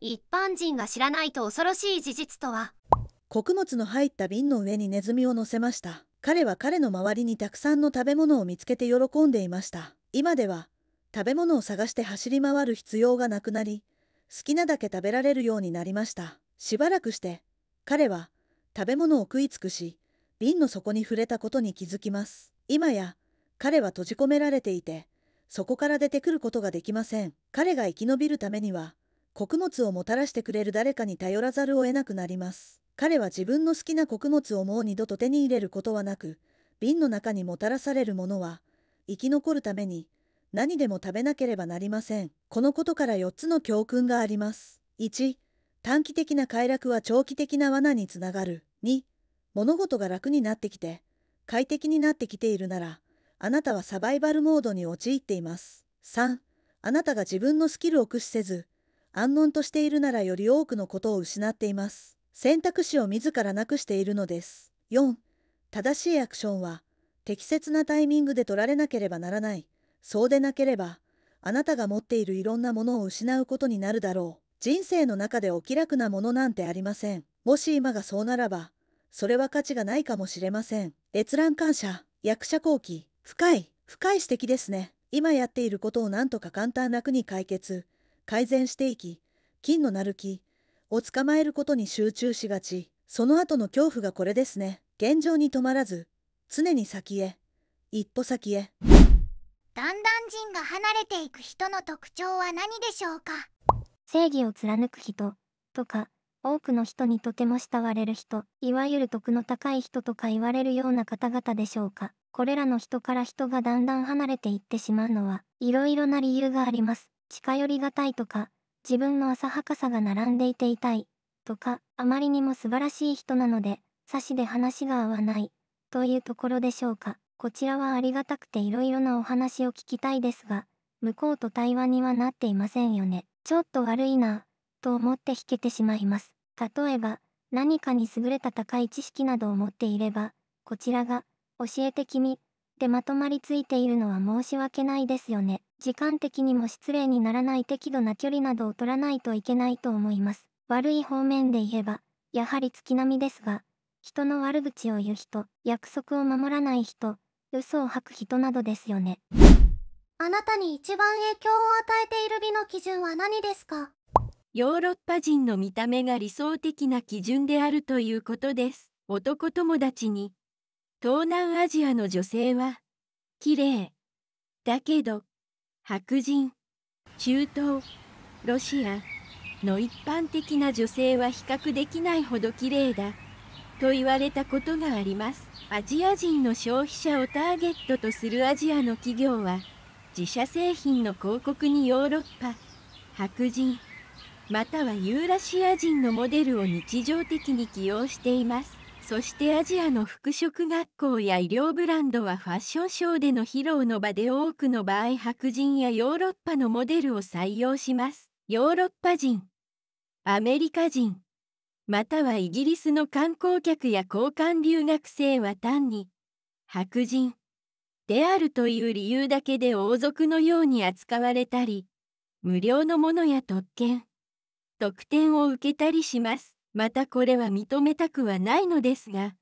一般人が知らないと恐ろしい事実とは穀物の入った瓶の上にネズミを乗せました彼は彼の周りにたくさんの食べ物を見つけて喜んでいました今では食べ物を探して走り回る必要がなくなり好きなだけ食べられるようになりましたしばらくして彼は食べ物を食い尽くし瓶の底に触れたことに気づきます今や彼は閉じ込められていてそこから出てくることができません彼が生き延びるためには穀物をもたらしてくれる誰かに頼らざるを得なくなります。彼は自分の好きな穀物をもう二度と手に入れることはなく、瓶の中にもたらされるものは、生き残るために、何でも食べなければなりません。このことから4つの教訓があります。1、短期的な快楽は長期的な罠につながる。2、物事が楽になってきて、快適になってきているなら、あなたはサバイバルモードに陥っています。3、あなたが自分のスキルを駆使せず、安穏としているならより多くのことを失っています。選択肢を自らなくしているのです。4. 正しいアクションは、適切なタイミングで取られなければならない。そうでなければ、あなたが持っているいろんなものを失うことになるだろう。人生の中でお気楽なものなんてありません。もし今がそうならば、それは価値がないかもしれません。閲覧感謝、役者後期、深い、深い指摘ですね。今やっていることをなんとか簡単楽に解決。改善していき、金のなる木を捕まえることに集中しがち、その後の恐怖がこれですね。現状に止まらず、常に先へ、一歩先へ。だんだん人が離れていく人の特徴は何でしょうか正義を貫く人とか多くの人にとても慕われる人いわゆる徳の高い人とか言われるような方々でしょうかこれらの人から人がだんだん離れていってしまうのはいろいろな理由があります近寄りがたいとか、自分の浅はかさが並んでいて痛い、とか、あまりにも素晴らしい人なので、差しで話が合わない、というところでしょうか。こちらはありがたくていろいろなお話を聞きたいですが、向こうと対話にはなっていませんよね。ちょっと悪いな、と思って引けてしまいます。例えば、何かに優れた高い知識などを持っていれば、こちらが、教えて君、でまとまりついているのは申し訳ないですよね。時間的にも失礼にならない適度な距離などを取らないといけないと思います。悪い方面で言えば、やはり月並みですが、人の悪口を言う人、約束を守らない人、嘘を吐く人などですよね。あなたに一番影響を与えている美の基準は何ですかヨーロッパ人の見た目が理想的な基準であるということです。男友達に、東南アジアの女性は、綺麗。だけど、白人中東ロシアの一般的な女性は比較できないほど綺麗だと言われたことがありますアジア人の消費者をターゲットとするアジアの企業は自社製品の広告にヨーロッパ白人またはユーラシア人のモデルを日常的に起用していますそしてアジアの服飾学校や医療ブランドはファッションショーでの披露の場で多くの場合白人やヨーロッパのモデルを採用します。ヨーロッパ人、アメリカ人、またはイギリスの観光客や交換留学生は単に白人であるという理由だけで王族のように扱われたり無料のものや特権特典を受けたりします。またこれは認めたくはないのですが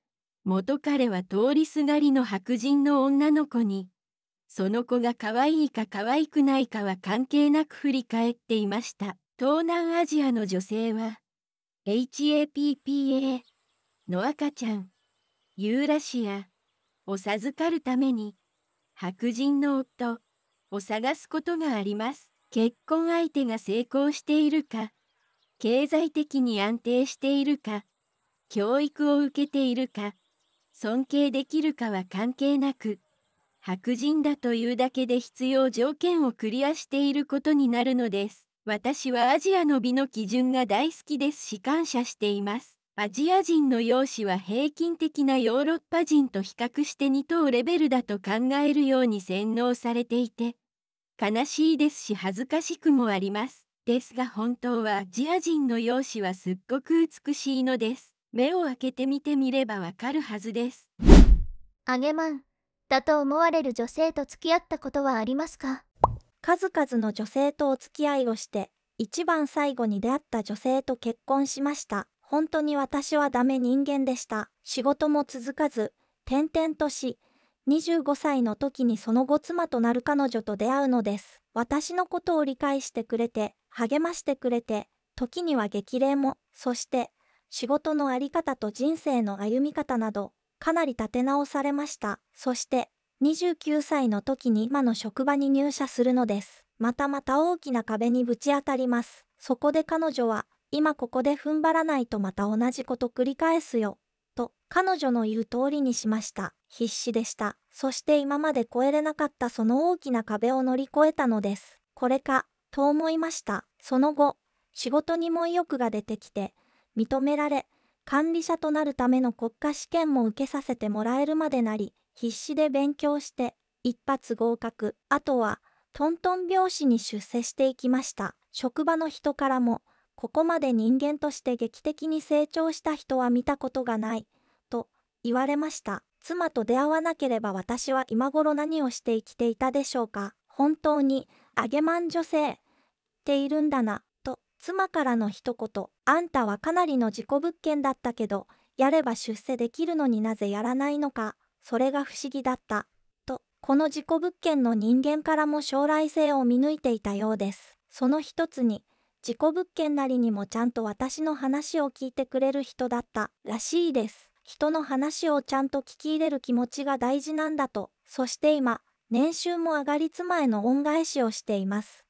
元彼は通りすがりの白人の女の子にその子が可愛いか可愛くないかは関係なく振り返っていました東南アジアの女性は HAPPA の赤ちゃんユーラシアを授かるために白人の夫を探すことがあります結婚相手が成功しているか経済的に安定しているか教育を受けているか尊敬できるかは関係なく白人だというだけで必要条件をクリアしていることになるのです。私はアジアの美の基準が大好きですし感謝しています。アジア人の容姿は平均的なヨーロッパ人と比較して2等レベルだと考えるように洗脳されていて、悲しいですし恥ずかしくもあります。ですが本当はジア人の容姿はすっごく美しいのです。目を開けて見てみればわかるはずです。アゲマンだと思われる女性と付き合ったことはありますか数々の女性とお付き合いをして一番最後に出会った女性と結婚しました本当に私はダメ人間でした仕事も続かず転々とし25歳の時にその後妻となる彼女と出会うのです。私のことを理解してくれて、励ましてくれて、時には激励も、そして、仕事のあり方と人生の歩み方など、かなり立て直されました。そして、29歳の時に今の職場に入社するのです。またまた大きな壁にぶち当たります。そこで彼女は、今ここで踏ん張らないとまた同じこと繰り返すよ、彼女の言う通りにしました。必死でした。そして今まで越えれなかったその大きな壁を乗り越えたのです。これか、と思いました。その後、仕事にも意欲が出てきて、認められ、管理者となるための国家試験も受けさせてもらえるまでなり、必死で勉強して、一発合格。あとは、トントン拍子に出世していきました。職場の人からも、ここまで人間として劇的に成長した人は見たことがない。言われました。妻と出会わなければ私は今頃何をして生きていたでしょうか。本当に、あげまん女性、っているんだな、と、妻からの一言、あんたはかなりの事故物件だったけど、やれば出世できるのになぜやらないのか、それが不思議だった、と、この事故物件の人間からも将来性を見抜いていたようです。その一つに、事故物件なりにもちゃんと私の話を聞いてくれる人だったらしいです。人の話をちゃんと聞き入れる気持ちが大事なんだと、そして今、年収も上がりつまへの恩返しをしています。